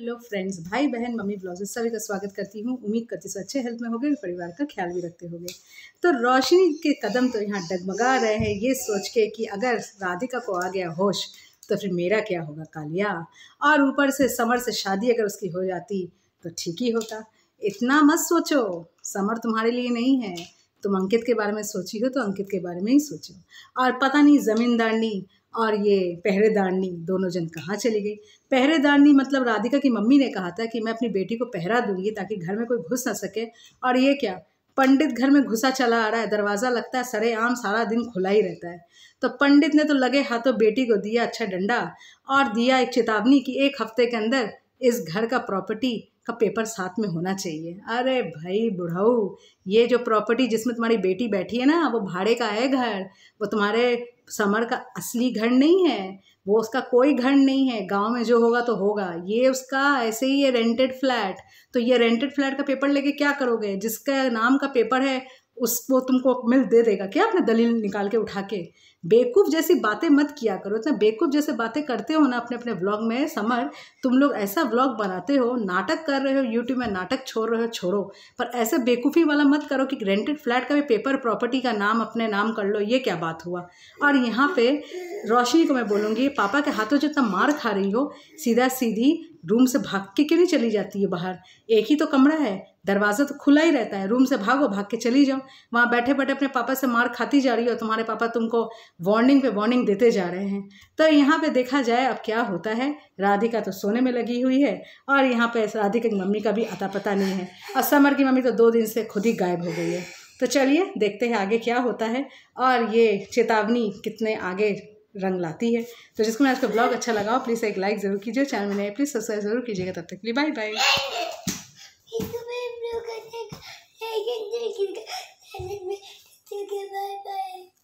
hello friends भाई बहन mummy blouses सभी का स्वागत करती हूँ उम्मीद करती हूँ अच्छे हेल्थ में गए परिवार का ख्याल भी रखते होंगे तो रोशनी के कदम तो यहाँ डगमगा रहे हैं ये सोच के कि अगर राधिका को आ गया होश तो फिर मेरा क्या होगा कालिया और ऊपर से समर से शादी अगर उसकी हो जाती तो ठीक ही होता इतना मत सोचो समर तुम्हारे लिए नहीं है तुम अंकित के बारे में सोची हो तो अंकित के बारे में ही सोचो और पता नहीं ज़मींदारनी और ये पहरेदारनी दोनों जन कहाँ चली गई पहरेदारनी मतलब राधिका की मम्मी ने कहा था कि मैं अपनी बेटी को पहरा दूंगी ताकि घर में कोई घुस ना सके और ये क्या पंडित घर में घुसा चला आ रहा है दरवाज़ा लगता है सरे आम सारा दिन खुला ही रहता है तो पंडित ने तो लगे हाथों बेटी को दिया अच्छा डंडा और दिया एक चेतावनी कि एक हफ्ते के अंदर इस घर का प्रॉपर्टी का पेपर साथ में होना चाहिए अरे भाई बुढ़ाऊ ये जो प्रॉपर्टी जिसमें तुम्हारी बेटी बैठी है ना वो भाड़े का है घर वो तुम्हारे समर का असली घर नहीं है वो उसका कोई घर नहीं है गांव में जो होगा तो होगा ये उसका ऐसे ही है रेंटेड फ्लैट तो ये रेंटेड फ्लैट का पेपर लेके क्या करोगे जिसका नाम का पेपर है उस वो तुमको मिल दे देगा क्या अपने दलील निकाल के उठा के बेवकूफ़ जैसी बातें मत किया करो इतना बेवकूफ़ जैसे बातें करते हो ना अपने अपने व्लॉग में समर तुम लोग ऐसा व्लॉग बनाते हो नाटक कर रहे हो यूट्यूब में नाटक छोड़ रहे हो छोड़ो पर ऐसे बेवकूफ़ी वाला मत करो कि रेंटेड फ्लैट का भी पेपर प्रॉपर्टी का नाम अपने नाम कर लो ये क्या बात हुआ और यहाँ पे रोशनी को मैं बोलूँगी पापा के हाथों जितना मार खा रही हो सीधा सीधी रूम से भाग के क्यों नहीं चली जाती है बाहर एक ही तो कमरा है दरवाज़ा तो खुला ही रहता है रूम से भागो भाग के चली जाओ वहाँ बैठे बैठे अपने पापा से मार खाती जा रही हो तुम्हारे पापा तुमको वार्निंग पे वार्निंग देते जा रहे हैं तो यहाँ पे देखा जाए अब क्या होता है राधिका तो सोने में लगी हुई है और यहाँ पर राधिका की मम्मी का भी अता पता नहीं है और समर की मम्मी तो दो दिन से खुद ही गायब हो गई है तो चलिए देखते हैं आगे क्या होता है और ये चेतावनी कितने आगे रंग लाती है तो जिसको मैं आज का ब्लॉग अच्छा लगा हो प्लीज़ एक लाइक ज़रूर कीजिए चैनल में प्लीज़ सब्सक्राइब ज़रूर कीजिएगा तब तक के लिए बाय बाय बाय बाय